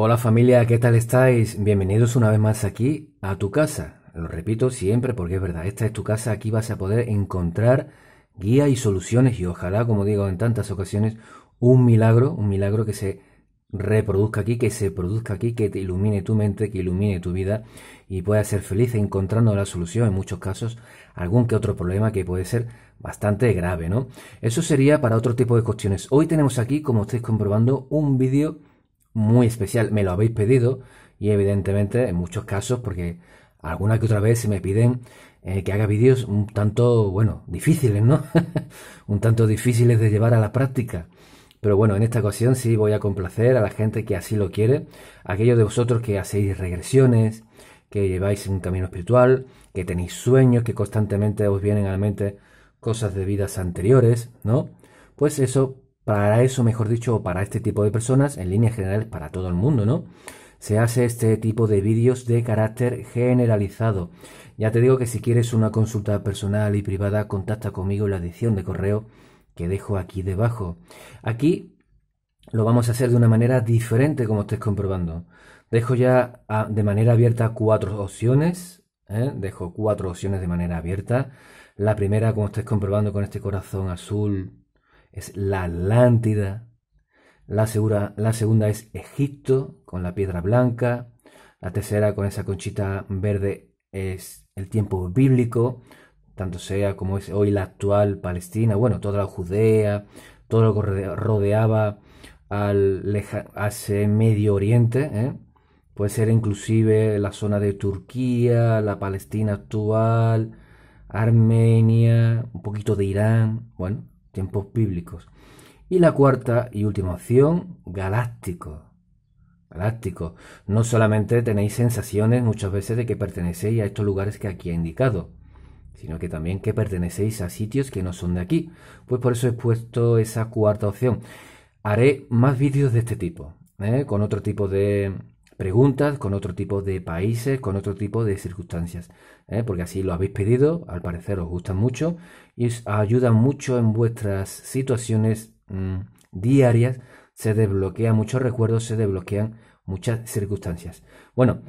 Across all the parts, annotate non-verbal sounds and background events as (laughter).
Hola familia, ¿qué tal estáis? Bienvenidos una vez más aquí a tu casa. Lo repito siempre porque es verdad, esta es tu casa, aquí vas a poder encontrar guía y soluciones y ojalá, como digo en tantas ocasiones, un milagro, un milagro que se reproduzca aquí, que se produzca aquí, que te ilumine tu mente, que ilumine tu vida y puedas ser feliz encontrando la solución en muchos casos algún que otro problema que puede ser bastante grave, ¿no? Eso sería para otro tipo de cuestiones. Hoy tenemos aquí, como estáis comprobando, un vídeo muy especial. Me lo habéis pedido y evidentemente en muchos casos, porque alguna que otra vez se me piden eh, que haga vídeos un tanto, bueno, difíciles, ¿no? (laughs) un tanto difíciles de llevar a la práctica. Pero bueno, en esta ocasión sí voy a complacer a la gente que así lo quiere, aquellos de vosotros que hacéis regresiones, que lleváis un camino espiritual, que tenéis sueños, que constantemente os vienen a la mente cosas de vidas anteriores, ¿no? Pues eso para eso, mejor dicho, para este tipo de personas, en líneas generales para todo el mundo, ¿no? Se hace este tipo de vídeos de carácter generalizado. Ya te digo que si quieres una consulta personal y privada, contacta conmigo en la edición de correo que dejo aquí debajo. Aquí lo vamos a hacer de una manera diferente, como estés comprobando. Dejo ya ah, de manera abierta cuatro opciones. ¿eh? Dejo cuatro opciones de manera abierta. La primera, como estés comprobando con este corazón azul es la Atlántida, la, la segunda es Egipto con la piedra blanca, la tercera con esa conchita verde es el tiempo bíblico, tanto sea como es hoy la actual Palestina, bueno, toda la Judea, todo lo que rodeaba al Medio Oriente, ¿eh? puede ser inclusive la zona de Turquía, la Palestina actual, Armenia, un poquito de Irán, bueno, tiempos bíblicos. Y la cuarta y última opción, galáctico galáctico No solamente tenéis sensaciones muchas veces de que pertenecéis a estos lugares que aquí he indicado, sino que también que pertenecéis a sitios que no son de aquí. Pues por eso he puesto esa cuarta opción. Haré más vídeos de este tipo, ¿eh? con otro tipo de, preguntas, con otro tipo de países, con otro tipo de circunstancias, ¿eh? porque así lo habéis pedido, al parecer os gustan mucho y os ayudan mucho en vuestras situaciones mm, diarias, se desbloquean muchos recuerdos, se desbloquean muchas circunstancias. Bueno,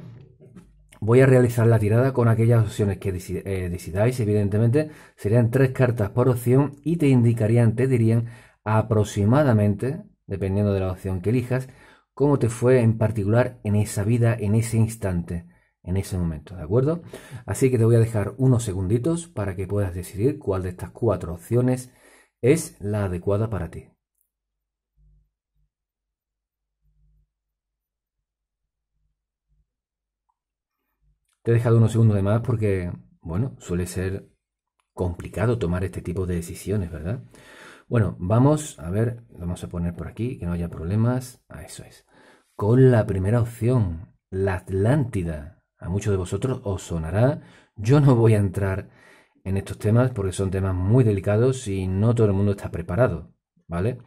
voy a realizar la tirada con aquellas opciones que eh, decidáis, evidentemente, serían tres cartas por opción y te indicarían, te dirían aproximadamente, dependiendo de la opción que elijas, cómo te fue en particular en esa vida, en ese instante, en ese momento, ¿de acuerdo? Así que te voy a dejar unos segunditos para que puedas decidir cuál de estas cuatro opciones es la adecuada para ti. Te he dejado unos segundos de más porque, bueno, suele ser complicado tomar este tipo de decisiones, ¿verdad? Bueno, vamos a ver, vamos a poner por aquí que no haya problemas. Ah, eso es. Con la primera opción, la Atlántida. A muchos de vosotros os sonará. Yo no voy a entrar en estos temas porque son temas muy delicados y no todo el mundo está preparado, ¿vale?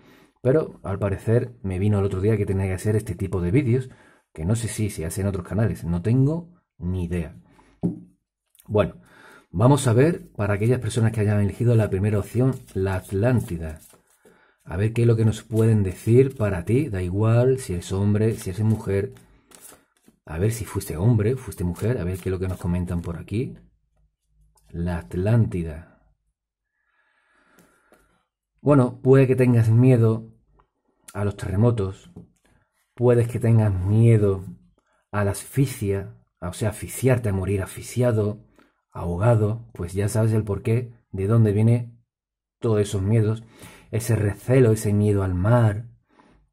Pero al parecer me vino el otro día que tenía que hacer este tipo de vídeos, que no sé si se hacen en otros canales, no tengo ni idea. Bueno, Vamos a ver, para aquellas personas que hayan elegido la primera opción, la Atlántida. A ver qué es lo que nos pueden decir para ti. Da igual si eres hombre, si eres mujer. A ver si fuiste hombre, fuiste mujer. A ver qué es lo que nos comentan por aquí. La Atlántida. Bueno, puede que tengas miedo a los terremotos. Puedes que tengas miedo a la asfixia. O sea, asfixiarte, a morir asfixiado ahogado, pues ya sabes el porqué, de dónde viene todos esos miedos, ese recelo, ese miedo al mar,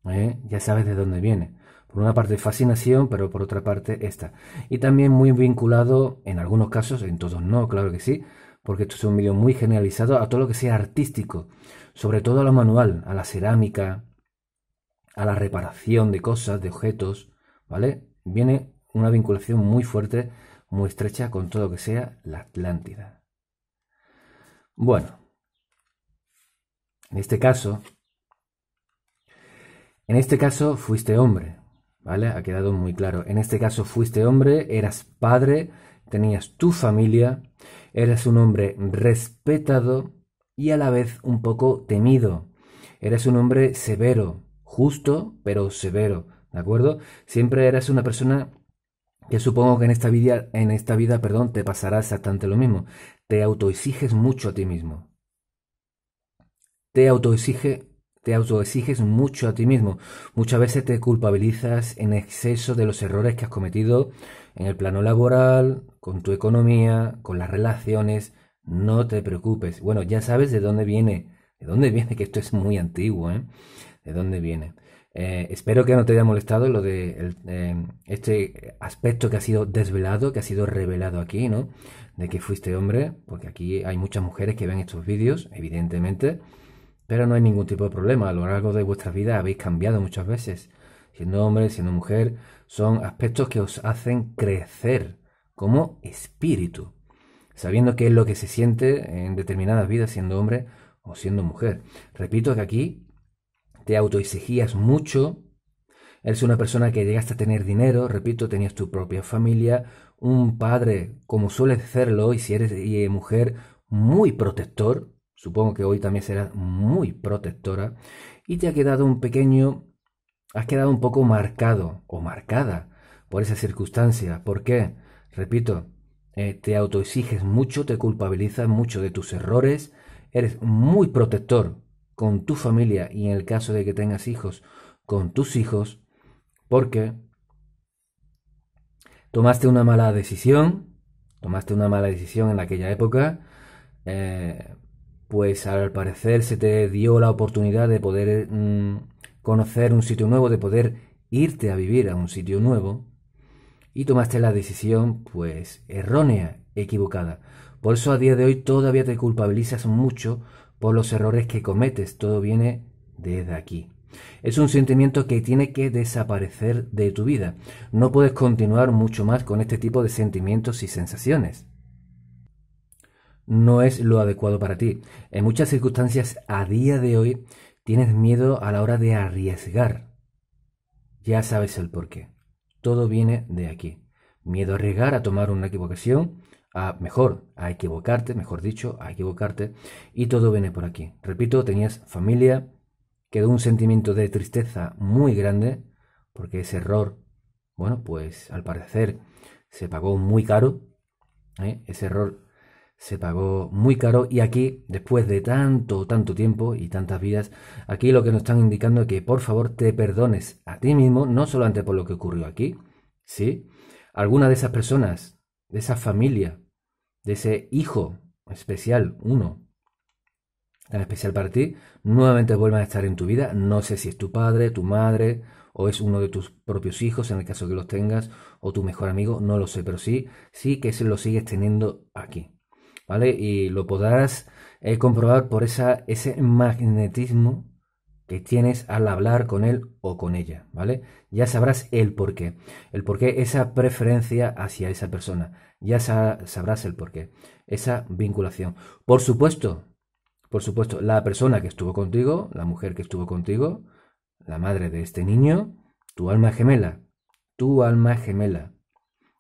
¿eh? ya sabes de dónde viene. Por una parte fascinación, pero por otra parte esta. Y también muy vinculado, en algunos casos, en todos no, claro que sí, porque esto es un vídeo muy generalizado a todo lo que sea artístico, sobre todo a lo manual, a la cerámica, a la reparación de cosas, de objetos, ¿vale? Viene una vinculación muy fuerte muy estrecha con todo lo que sea la Atlántida. Bueno, en este caso, en este caso fuiste hombre, ¿vale? Ha quedado muy claro. En este caso fuiste hombre, eras padre, tenías tu familia, eras un hombre respetado y a la vez un poco temido. Eras un hombre severo, justo, pero severo, ¿de acuerdo? Siempre eras una persona que supongo que en esta vida, en esta vida perdón, te pasará exactamente lo mismo. Te autoexiges mucho a ti mismo. Te te autoexiges mucho a ti mismo. Muchas veces te culpabilizas en exceso de los errores que has cometido en el plano laboral, con tu economía, con las relaciones. No te preocupes. Bueno, ya sabes de dónde viene. ¿De dónde viene? Que esto es muy antiguo, ¿eh? ¿De dónde viene? Eh, espero que no te haya molestado lo de eh, este aspecto que ha sido desvelado, que ha sido revelado aquí, ¿no? De que fuiste hombre, porque aquí hay muchas mujeres que ven estos vídeos, evidentemente, pero no hay ningún tipo de problema. A lo largo de vuestra vida habéis cambiado muchas veces. Siendo hombre, siendo mujer, son aspectos que os hacen crecer como espíritu, sabiendo qué es lo que se siente en determinadas vidas siendo hombre o siendo mujer. Repito que aquí te autoexigías mucho, eres una persona que llegaste a tener dinero, repito, tenías tu propia familia, un padre como suele serlo, y si eres eh, mujer, muy protector, supongo que hoy también serás muy protectora, y te ha quedado un pequeño, has quedado un poco marcado o marcada por esa circunstancia. ¿Por qué? Repito, eh, te autoexiges mucho, te culpabilizas mucho de tus errores, eres muy protector, con tu familia y en el caso de que tengas hijos, con tus hijos, porque tomaste una mala decisión, tomaste una mala decisión en aquella época, eh, pues al parecer se te dio la oportunidad de poder mm, conocer un sitio nuevo, de poder irte a vivir a un sitio nuevo, y tomaste la decisión pues errónea, equivocada. Por eso a día de hoy todavía te culpabilizas mucho por los errores que cometes, todo viene desde aquí. Es un sentimiento que tiene que desaparecer de tu vida. No puedes continuar mucho más con este tipo de sentimientos y sensaciones. No es lo adecuado para ti. En muchas circunstancias a día de hoy tienes miedo a la hora de arriesgar. Ya sabes el porqué. Todo viene de aquí. Miedo a arriesgar, a tomar una equivocación, a ah, mejor, a equivocarte, mejor dicho, a equivocarte, y todo viene por aquí. Repito, tenías familia, quedó un sentimiento de tristeza muy grande, porque ese error, bueno, pues al parecer se pagó muy caro, ¿eh? ese error se pagó muy caro y aquí, después de tanto, tanto tiempo y tantas vidas, aquí lo que nos están indicando es que por favor te perdones a ti mismo, no solamente por lo que ocurrió aquí, ¿sí? alguna de esas personas de esa familia, de ese hijo especial, uno, tan especial para ti, nuevamente vuelvan a estar en tu vida. No sé si es tu padre, tu madre, o es uno de tus propios hijos, en el caso que los tengas, o tu mejor amigo, no lo sé, pero sí, sí que se lo sigues teniendo aquí. ¿Vale? Y lo podrás eh, comprobar por esa, ese magnetismo que tienes al hablar con él o con ella, ¿vale? Ya sabrás el por qué, el por qué esa preferencia hacia esa persona, ya sabrás el por qué, esa vinculación. Por supuesto, por supuesto, la persona que estuvo contigo, la mujer que estuvo contigo, la madre de este niño, tu alma gemela, tu alma gemela.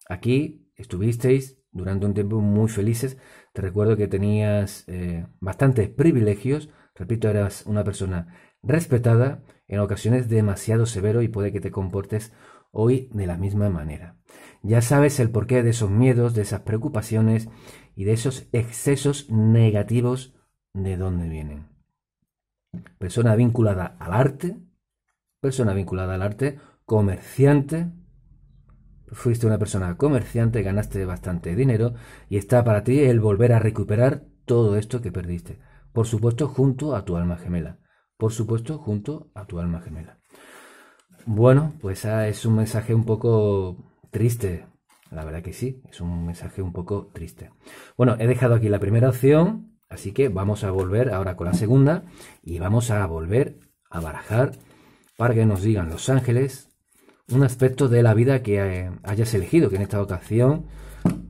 Aquí estuvisteis durante un tiempo muy felices. Te recuerdo que tenías eh, bastantes privilegios. Repito, eras una persona respetada, en ocasiones demasiado severo y puede que te comportes hoy de la misma manera. Ya sabes el porqué de esos miedos, de esas preocupaciones y de esos excesos negativos de dónde vienen. Persona vinculada al arte, persona vinculada al arte, comerciante, fuiste una persona comerciante, ganaste bastante dinero y está para ti el volver a recuperar todo esto que perdiste, por supuesto junto a tu alma gemela por supuesto, junto a tu alma gemela. Bueno, pues ah, es un mensaje un poco triste, la verdad que sí, es un mensaje un poco triste. Bueno, he dejado aquí la primera opción, así que vamos a volver ahora con la segunda y vamos a volver a barajar para que nos digan los ángeles un aspecto de la vida que eh, hayas elegido, que en esta ocasión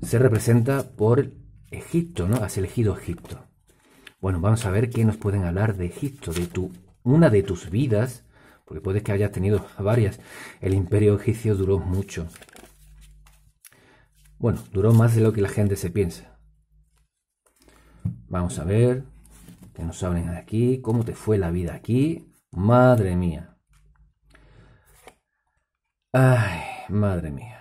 se representa por Egipto, ¿no? Has elegido Egipto. Bueno, vamos a ver qué nos pueden hablar de Egipto, de tu, una de tus vidas, porque puedes que hayas tenido varias. El imperio egipcio duró mucho. Bueno, duró más de lo que la gente se piensa. Vamos a ver qué nos hablen aquí, cómo te fue la vida aquí. Madre mía. Ay, madre mía.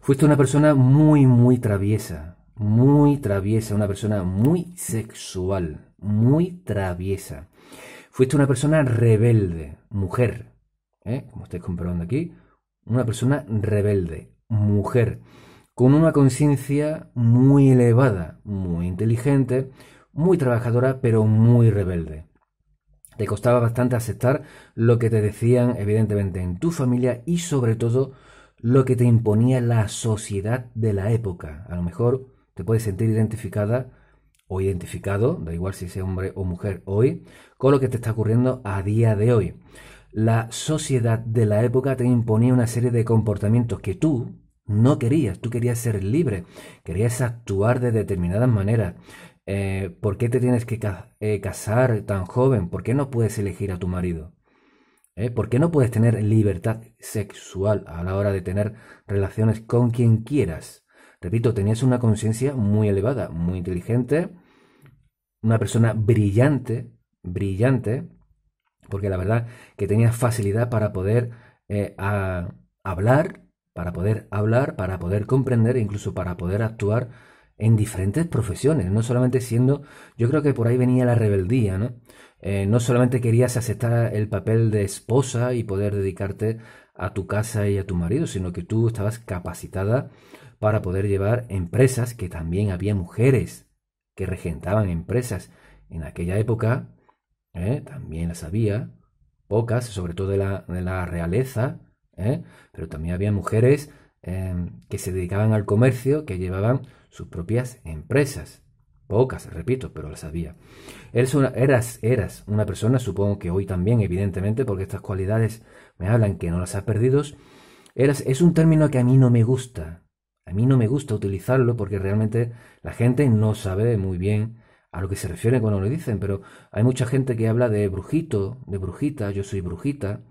Fuiste una persona muy, muy traviesa muy traviesa, una persona muy sexual, muy traviesa. Fuiste una persona rebelde, mujer, ¿eh? como estáis comprobando aquí, una persona rebelde, mujer, con una conciencia muy elevada, muy inteligente, muy trabajadora, pero muy rebelde. Te costaba bastante aceptar lo que te decían, evidentemente, en tu familia y sobre todo lo que te imponía la sociedad de la época. A lo mejor te puedes sentir identificada o identificado, da igual si sea hombre o mujer hoy, con lo que te está ocurriendo a día de hoy. La sociedad de la época te imponía una serie de comportamientos que tú no querías, tú querías ser libre, querías actuar de determinadas maneras. Eh, ¿Por qué te tienes que eh, casar tan joven? ¿Por qué no puedes elegir a tu marido? Eh, ¿Por qué no puedes tener libertad sexual a la hora de tener relaciones con quien quieras? Repito, tenías una conciencia muy elevada, muy inteligente, una persona brillante, brillante, porque la verdad que tenías facilidad para poder eh, hablar, para poder hablar, para poder comprender, e incluso para poder actuar en diferentes profesiones, no solamente siendo, yo creo que por ahí venía la rebeldía, ¿no? Eh, no solamente querías aceptar el papel de esposa y poder dedicarte a tu casa y a tu marido, sino que tú estabas capacitada para poder llevar empresas que también había mujeres que regentaban empresas. En aquella época ¿eh? también las había, pocas, sobre todo de la, realeza, ¿eh? pero también había mujeres em, que se dedicaban al comercio, que llevaban sus propias empresas. Pocas, repito, pero las había. Eres una, eras, eras una persona, supongo que hoy también, evidentemente, porque estas cualidades me hablan que no las has perdido. Eras, es un término que a mí no me gusta, a mí no me gusta utilizarlo porque realmente la gente no sabe muy bien a lo que se refiere cuando lo dicen, pero hay mucha gente que habla de brujito, de brujita, yo soy brujita.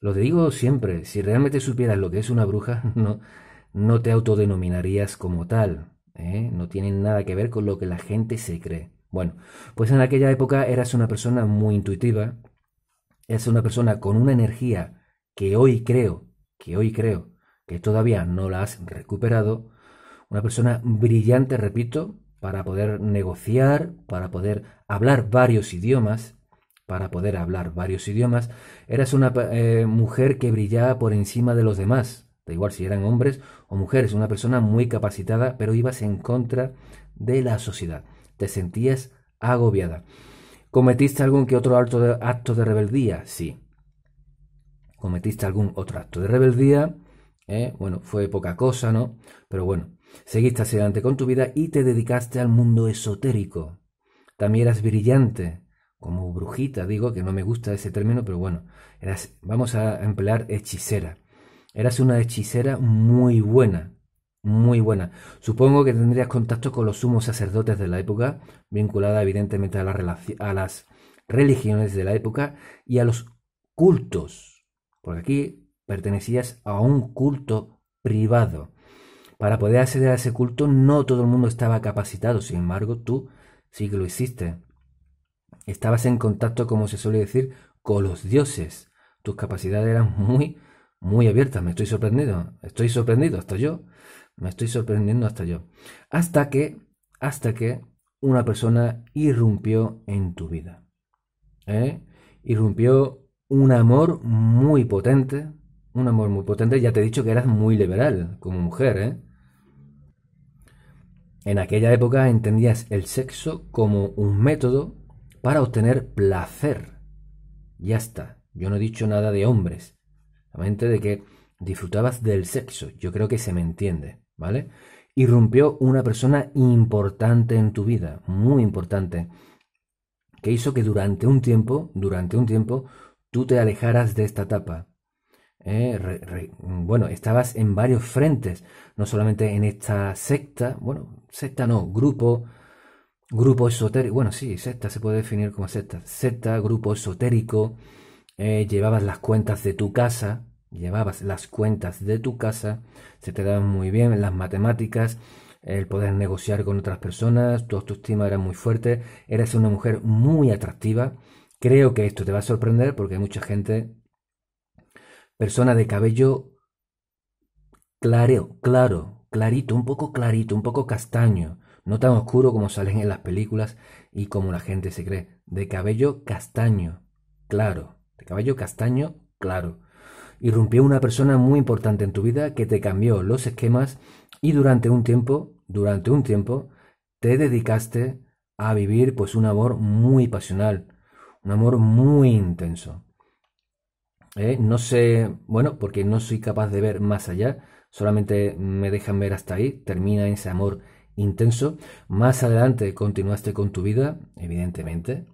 Lo digo siempre, si realmente supieras lo que es una bruja, (laughs) no, no te autodenominarías como tal. ¿eh? No tienen nada que ver con lo que la gente se cree. Bueno, pues en aquella época eras una persona muy intuitiva, eras una persona con una energía que hoy creo, que hoy creo, que todavía no la has recuperado, una persona brillante, repito, para poder negociar, para poder hablar varios idiomas, para poder hablar varios idiomas, eras una eh, mujer que brillaba por encima de los demás, da igual si eran hombres o mujeres, una persona muy capacitada, pero ibas en contra de la sociedad, te sentías agobiada. ¿Cometiste algún que otro acto de, acto de rebeldía? Sí. ¿Cometiste algún otro acto de rebeldía? ¿eh? Bueno, fue poca cosa, ¿no? Pero bueno, seguiste hacia adelante con tu vida y te dedicaste al mundo esotérico. También eras brillante, como brujita, digo, que no me gusta ese término, pero bueno, eras, vamos a emplear hechicera. Eras una hechicera muy buena, muy buena. Supongo que tendrías contacto con los sumos sacerdotes de la época, vinculada evidentemente a, a las religiones de la época y a los cultos. Porque aquí pertenecías a un culto privado. Para poder acceder a ese culto no todo el mundo estaba capacitado, sin embargo tú sí que lo hiciste. Estabas en contacto, como se suele decir, con los dioses. Tus capacidades eran muy, muy abiertas. Me estoy sorprendido, estoy sorprendido, hasta yo. Me estoy sorprendiendo hasta yo. Hasta que, hasta que una persona irrumpió en tu vida. ¿eh? Irrumpió un amor muy potente, un amor muy potente, ya te he dicho que eras muy liberal como mujer, ¿eh? En aquella época entendías el sexo como un método para obtener placer. Ya está, yo no he dicho nada de hombres, solamente de que disfrutabas del sexo, yo creo que se me entiende, ¿vale? Irrumpió una persona importante en tu vida, muy importante, que hizo que durante un tiempo, durante un tiempo, tú te alejaras de esta etapa, ¿eh? bueno, estabas en varios frentes, no solamente en esta secta, bueno, secta no, grupo, grupo esotérico, bueno, sí, secta se puede definir como secta, secta, grupo esotérico, eh, llevabas las cuentas de tu casa, llevabas las cuentas de tu casa, se te daban muy bien las matemáticas, el poder negociar con otras personas, tu autoestima era muy fuerte, eras una mujer muy atractiva. Creo que esto te va a sorprender porque hay mucha gente persona de cabello claro, claro, clarito, un poco clarito, un poco castaño, no tan oscuro como salen en las películas y como la gente se cree, de cabello castaño, claro, de cabello castaño, claro. Irrumpió una persona muy importante en tu vida que te cambió los esquemas y durante un tiempo, durante un tiempo, te dedicaste a vivir pues un amor muy pasional, un amor muy intenso. ¿eh? no sé, bueno, porque no soy capaz de ver más allá, solamente me dejan ver hasta ahí, termina ese amor intenso. Más adelante continuaste con tu vida, evidentemente,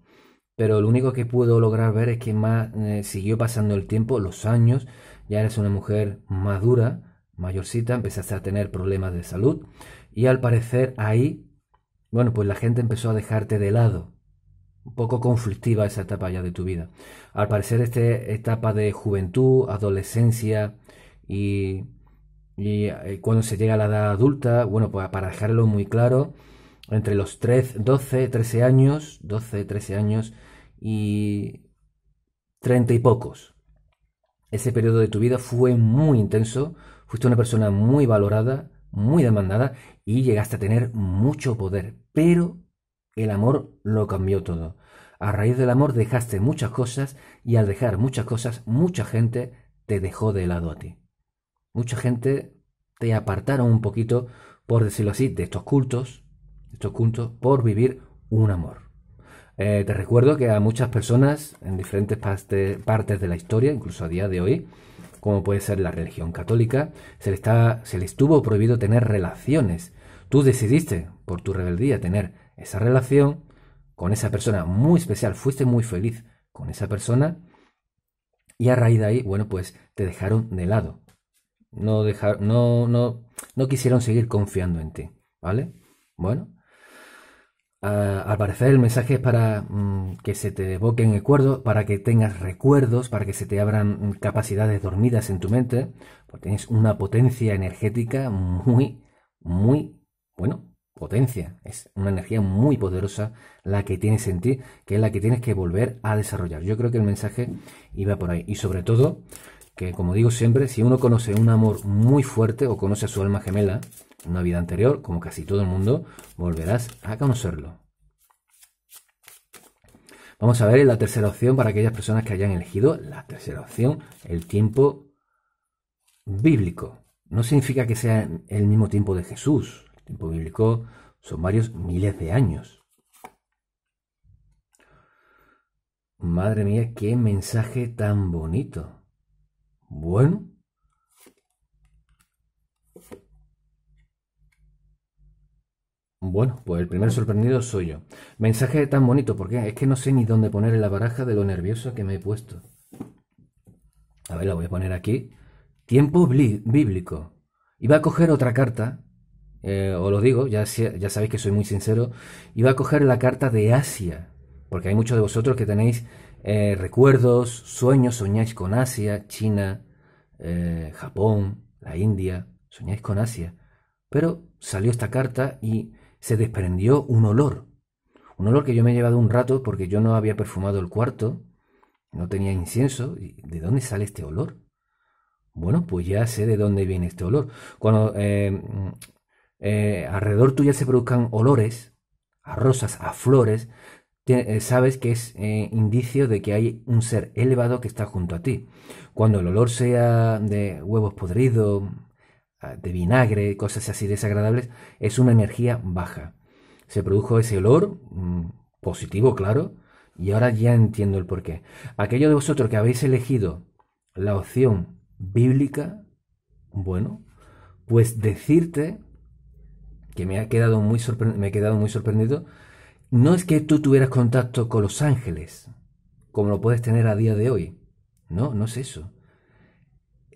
pero lo único que puedo lograr ver es que más eh, siguió pasando el tiempo, los años, ya eres una mujer madura, mayorcita, empezaste a tener problemas de salud y al parecer ahí, bueno, pues la gente empezó a dejarte de lado un poco conflictiva esa etapa ya de tu vida. Al parecer, esta etapa de juventud, adolescencia y, eh, cuando se llega a la edad adulta, bueno, pues para dejarlo muy claro, entre los 12, 13 años, 12, 13 años y 30 y pocos. Ese periodo de tu vida fue muy intenso, fuiste una persona muy valorada, muy demandada y llegaste a tener mucho poder, pero el amor lo cambió todo. A raíz del amor dejaste muchas cosas y al dejar muchas cosas, mucha gente te dejó de lado a ti. Mucha gente te apartaron un poquito, por decirlo así, de estos cultos, estos cultos, por vivir un amor. Eh, te recuerdo que a muchas personas en diferentes partes de la historia, incluso a día de hoy, como puede ser la religión católica, se les está, se le estuvo prohibido tener relaciones. Tú decidiste, por tu rebeldía, tener esa relación con esa persona muy especial, fuiste muy feliz con esa persona y a raíz de ahí, bueno, pues te dejaron de lado. No, dejar, no, no, no quisieron seguir confiando en ti, ¿vale? Bueno, al parecer el mensaje es para mm, que se te evoquen recuerdos, para que tengas recuerdos, para que se te abran mm, capacidades dormidas en tu mente, porque tienes una potencia energética muy, muy, bueno, potencia, es una energía muy poderosa la que tienes en ti, que es la que tienes que volver a desarrollar. Yo creo que el mensaje iba por ahí. Y sobre todo, que como digo siempre, si uno conoce un amor muy fuerte o conoce a su alma gemela en una vida anterior, como casi todo el mundo, volverás a conocerlo. Vamos a ver la tercera opción para aquellas personas que hayan elegido la tercera opción, el tiempo bíblico. No significa que sea el mismo tiempo de Jesús, bíblico son varios miles de años. Madre mía, qué mensaje tan bonito. Bueno. Bueno, pues el primer sorprendido soy yo. Mensaje tan bonito, porque es que no sé ni dónde poner en la baraja de lo nervioso que me he puesto. A ver, la voy a poner aquí. Tiempo bíblico. Iba a coger otra carta, eh, os lo digo, ya, ya sabéis que soy muy sincero, iba a coger la carta de Asia, porque hay muchos de vosotros que tenéis eh, recuerdos, sueños, soñáis con Asia, China, eh, Japón, la India, soñáis con Asia. Pero salió esta carta y se desprendió un olor. Un olor que yo me he llevado un rato porque yo no había perfumado el cuarto, no tenía incienso. ¿De dónde sale este olor? Bueno, pues ya sé de dónde viene este olor. Cuando eh, alrededor tuya se produzcan olores, a rosas, a flores, eh, sabes que es eh, indicio de que hay un ser elevado que está junto a ti. Cuando el olor sea de huevos podridos, ah, de vinagre, cosas así desagradables, es una energía baja. Se produjo ese olor, mm, positivo, claro, y ahora ya entiendo el porqué. Aquello de vosotros que habéis elegido la opción bíblica, bueno, pues decirte que me ha quedado muy, me he quedado muy sorprendido, no es que tú tuvieras contacto con los ángeles, como lo puedes tener a día de hoy. No, no es eso.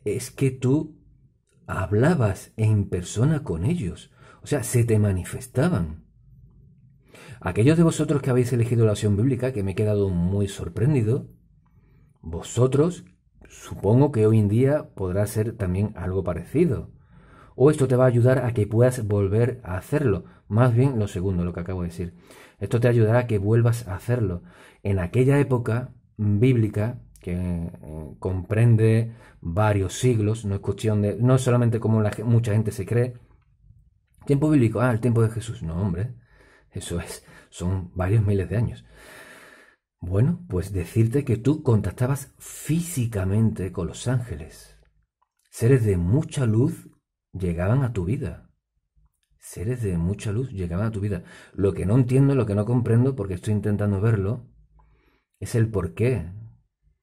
Es que tú hablabas en persona con ellos. O sea, se te manifestaban. Aquellos de vosotros que habéis elegido la opción bíblica, que me he quedado muy sorprendido, vosotros supongo que hoy en día podrá ser también algo parecido o esto te va a ayudar a que puedas volver a hacerlo. Más bien lo segundo, lo que acabo de decir. Esto te ayudará a que vuelvas a hacerlo. En aquella época bíblica, que eh, comprende varios siglos, no es cuestión de. no solamente como mucha gente se cree. Tiempo bíblico, ah, el tiempo de Jesús. No, hombre, eso es, son varios miles de años. Bueno, pues decirte que tú contactabas físicamente con los ángeles, seres de mucha luz llegaban a tu vida. Seres de mucha luz llegaban a tu vida. Lo que no entiendo, lo que no comprendo, porque estoy intentando verlo, es el por qué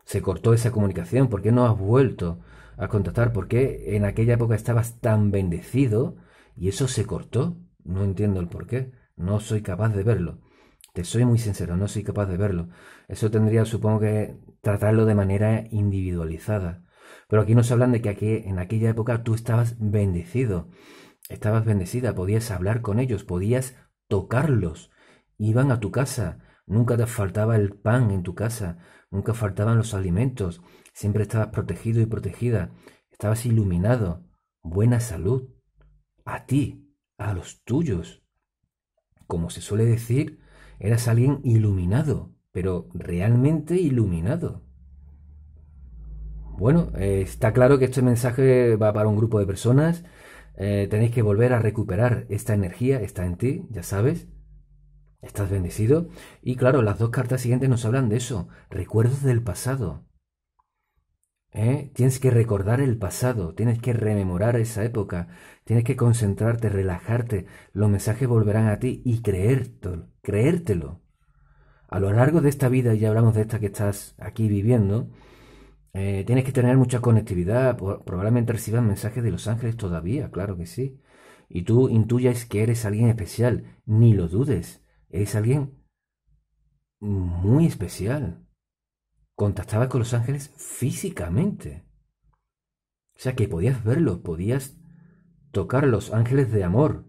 se cortó esa comunicación, por qué no has vuelto a contactar, por qué en aquella época estabas tan bendecido y eso se cortó. No entiendo el por qué, no soy capaz de verlo. Te soy muy sincero, no soy capaz de verlo. Eso tendría, supongo que, tratarlo de manera individualizada. Pero aquí nos hablan de que aquí, en aquella época tú estabas bendecido, estabas bendecida, podías hablar con ellos, podías tocarlos, iban a tu casa, nunca te faltaba el pan en tu casa, nunca faltaban los alimentos, siempre estabas protegido y protegida, estabas iluminado, buena salud, a ti, a los tuyos. Como se suele decir, eras alguien iluminado, pero realmente iluminado. Bueno, eh, está claro que este mensaje va para un grupo de personas. Eh, tenéis que volver a recuperar esta energía, está en ti, ya sabes. Estás bendecido. Y claro, las dos cartas siguientes nos hablan de eso. Recuerdos del pasado. ¿Eh? Tienes que recordar el pasado, tienes que rememorar esa época, tienes que concentrarte, relajarte. Los mensajes volverán a ti y creértelo, creértelo. A lo largo de esta vida, ya hablamos de esta que estás aquí viviendo, eh, tienes que tener mucha conectividad, probablemente recibas mensajes de Los Ángeles todavía, claro que sí. Y tú intuyas que eres alguien especial, ni lo dudes, eres alguien muy especial. Contactabas con Los Ángeles físicamente. O sea que podías verlos, podías tocar los ángeles de amor.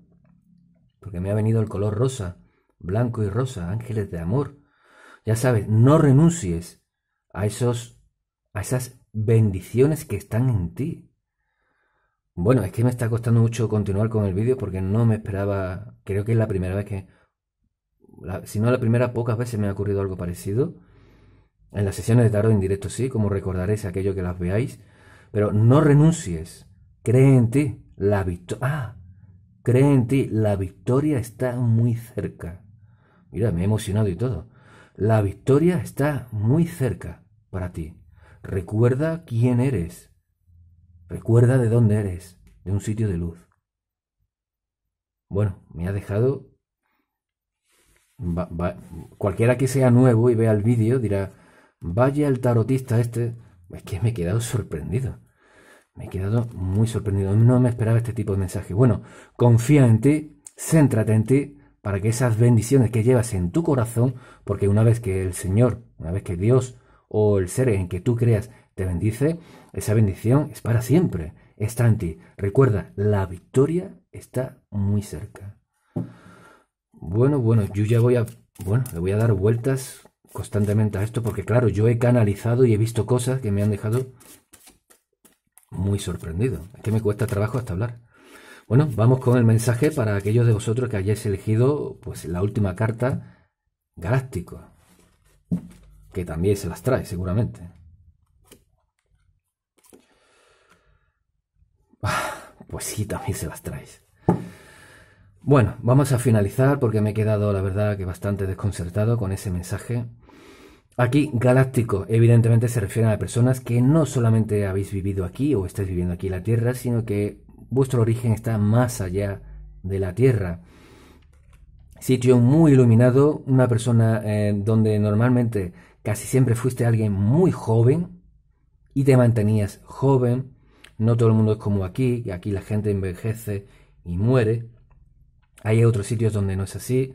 Porque me ha venido el color rosa, blanco y rosa, ángeles de amor. Ya sabes, no renuncies a esos a esas bendiciones que están en ti. Bueno, es que me está costando mucho continuar con el vídeo porque no me esperaba, creo que es la primera vez que, si no la primera, pocas veces me ha ocurrido algo parecido. En las sesiones de tarot en directo sí, como recordaréis aquello que las veáis, pero no renuncies, cree en ti, la victoria, ah, cree en ti, la victoria está muy cerca. Mira, me he emocionado y todo. La victoria está muy cerca para ti. Recuerda quién eres. Recuerda de dónde eres, de un sitio de luz. Bueno, me ha dejado... Cualquiera que sea nuevo y vea el vídeo dirá, vaya el tarotista este. Es que me he quedado sorprendido. Me he quedado muy sorprendido. No me esperaba este tipo de mensaje. Bueno, confía en ti, céntrate en ti, para que esas bendiciones que llevas en tu corazón, porque una vez que el Señor, una vez que Dios o el ser en que tú creas te bendice, esa bendición es para siempre, está en ti. Recuerda, la victoria está muy cerca. Bueno, bueno, yo ya voy a, bueno, le voy a dar vueltas constantemente a esto porque claro, yo he canalizado y he visto cosas que me han dejado muy sorprendido. Es que me cuesta trabajo hasta hablar. Bueno, vamos con el mensaje para aquellos de vosotros que hayáis elegido pues la última carta galáctico que también se las trae seguramente. Ah, pues sí, también se las trae. Bueno, vamos a finalizar porque me he quedado, la verdad, que bastante desconcertado con ese mensaje. Aquí, galáctico, evidentemente se refiere a personas que no solamente habéis vivido aquí o estáis viviendo aquí en la Tierra, sino que vuestro origen está más allá de la Tierra. Sitio muy iluminado, una persona en eh, donde normalmente Casi siempre fuiste alguien muy joven y te mantenías joven. No todo el mundo es como aquí, aquí la gente envejece y muere. Hay otros sitios donde no es así.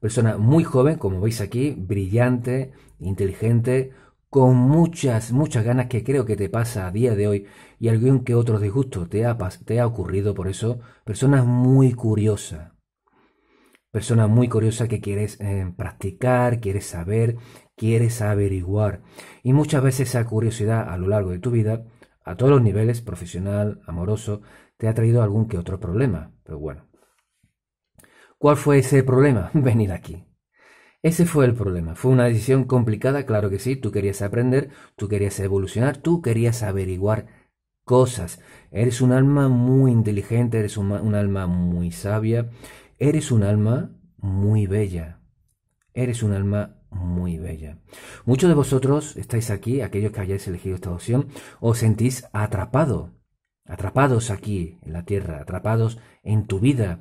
Persona muy joven, como veis aquí, brillante, inteligente, con muchas, muchas ganas que creo que te pasa a día de hoy y algún que otro disgusto te ha, te ha ocurrido por eso. Persona muy curiosa. Persona muy curiosa que quieres eh, practicar, quieres saber, quieres averiguar. Y muchas veces esa curiosidad a lo largo de tu vida, a todos los niveles, profesional, amoroso, te ha traído algún que otro problema. Pero bueno. ¿Cuál fue ese problema? (laughs) Venir aquí. Ese fue el problema. Fue una decisión complicada, claro que sí. Tú querías aprender, tú querías evolucionar, tú querías averiguar cosas. Eres un alma muy inteligente, eres un, alma muy sabia, eres un alma muy bella, eres un alma muy bella. Muchos de vosotros estáis aquí, aquellos que hayáis elegido esta opción, os sentís atrapado, atrapados aquí en la tierra, atrapados en tu vida.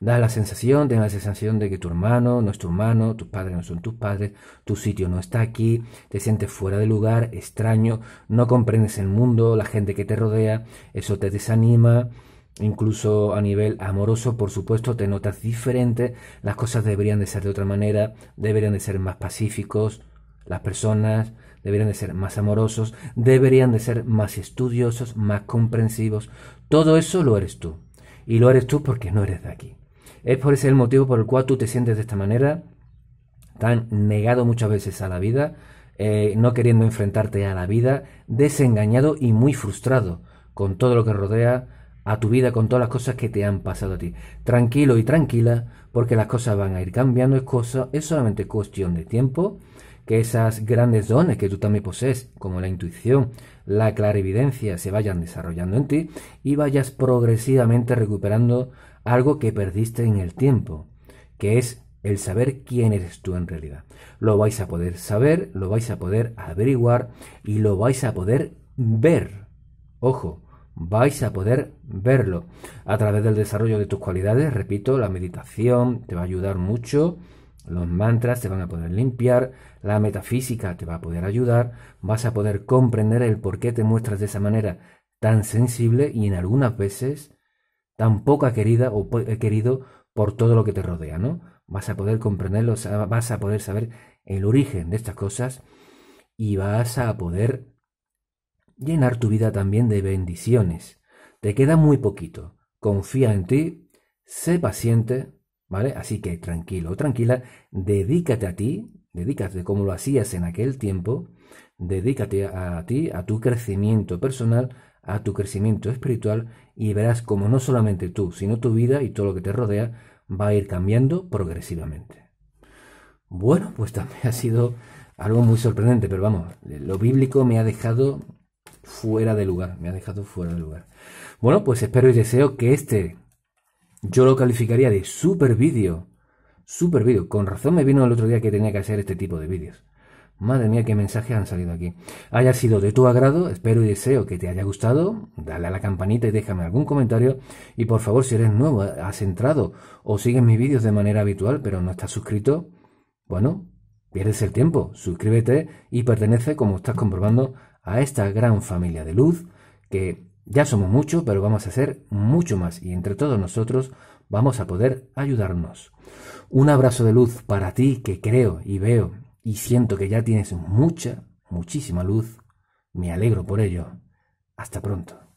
Da la sensación, ten la sensación de que tu hermano no es tu hermano, tus padres no son tus padres, tu sitio no está aquí, te sientes fuera de lugar, extraño, no comprendes el mundo, la gente que te rodea, eso te desanima, incluso a nivel amoroso, por supuesto, te notas diferente, las cosas deberían de ser de otra manera, deberían de ser más pacíficos, las personas deberían de ser más amorosos, deberían de ser más estudiosos, más comprensivos. Todo eso lo eres tú. Y lo eres tú porque no eres de aquí. Es por ese el motivo por el cual tú te sientes de esta manera, tan negado muchas veces a la vida, eh, no queriendo enfrentarte a la vida, desengañado y muy frustrado con todo lo que rodea a tu vida con todas las cosas que te han pasado a ti. Tranquilo y tranquila, porque las cosas van a ir cambiando, es, cosa, es solamente cuestión de tiempo que esas grandes dones que tú también posees, como la intuición, la clarividencia, se vayan desarrollando en ti y vayas progresivamente recuperando algo que perdiste en el tiempo, que es el saber quién eres tú en realidad. Lo vais a poder saber, lo vais a poder averiguar y lo vais a poder ver. Ojo, vais a poder verlo. A través del desarrollo de tus cualidades, repito, la meditación te va a ayudar mucho, los mantras te van a poder limpiar, la metafísica te va a poder ayudar, vas a poder comprender el por qué te muestras de esa manera tan sensible y en algunas veces tan poca querida o querido por todo lo que te rodea, ¿no? Vas a poder comprenderlo, vas a poder saber el origen de estas cosas y vas a poder llenar tu vida también de bendiciones. Te queda muy poquito. Confía en ti, sé paciente, ¿vale? Así que tranquilo, tranquila, dedícate a ti, dedícate como lo hacías en aquel tiempo, dedícate a ti, a tu crecimiento personal, a tu crecimiento espiritual y verás como no solamente tú, sino tu vida y todo lo que te rodea va a ir cambiando progresivamente. Bueno, pues también ha sido algo muy sorprendente, pero vamos, lo bíblico me ha dejado fuera de lugar, me ha dejado fuera de lugar. Bueno, pues espero y deseo que este, yo lo calificaría de super vídeo, super vídeo, con razón me vino el otro día que tenía que hacer este tipo de vídeos. Madre mía, qué mensajes han salido aquí. Haya sido de tu agrado, espero y deseo que te haya gustado. Dale a la campanita y déjame algún comentario. Y por favor, si eres nuevo, has entrado o sigues mis vídeos de manera habitual, pero no estás suscrito, bueno, pierdes el tiempo. Suscríbete y pertenece, como estás comprobando, a esta gran familia de luz, que ya somos muchos, pero vamos a ser mucho más y entre todos nosotros vamos a poder ayudarnos. Un abrazo de luz para ti que creo y veo y siento que ya tienes mucha, muchísima luz. Me alegro por ello. Hasta pronto.